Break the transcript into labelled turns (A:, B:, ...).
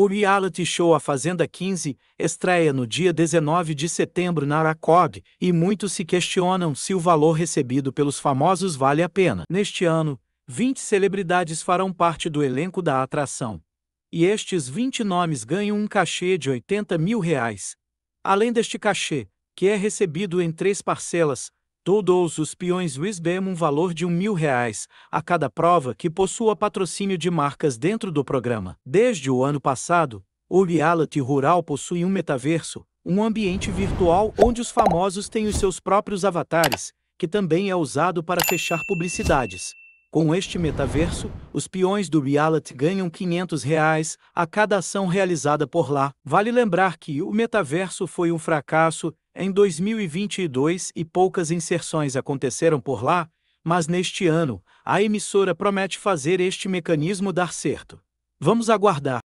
A: O reality show A Fazenda 15 estreia no dia 19 de setembro na Aracog e muitos se questionam se o valor recebido pelos famosos vale a pena. Neste ano, 20 celebridades farão parte do elenco da atração. E estes 20 nomes ganham um cachê de 80 mil reais. Além deste cachê, que é recebido em três parcelas, Todos os peões Wisbem um valor de um mil reais a cada prova que possua patrocínio de marcas dentro do programa. Desde o ano passado, o reality rural possui um metaverso, um ambiente virtual onde os famosos têm os seus próprios avatares, que também é usado para fechar publicidades. Com este metaverso, os peões do reality ganham R$ 500 reais a cada ação realizada por lá. Vale lembrar que o metaverso foi um fracasso em 2022 e poucas inserções aconteceram por lá, mas neste ano, a emissora promete fazer este mecanismo dar certo. Vamos aguardar.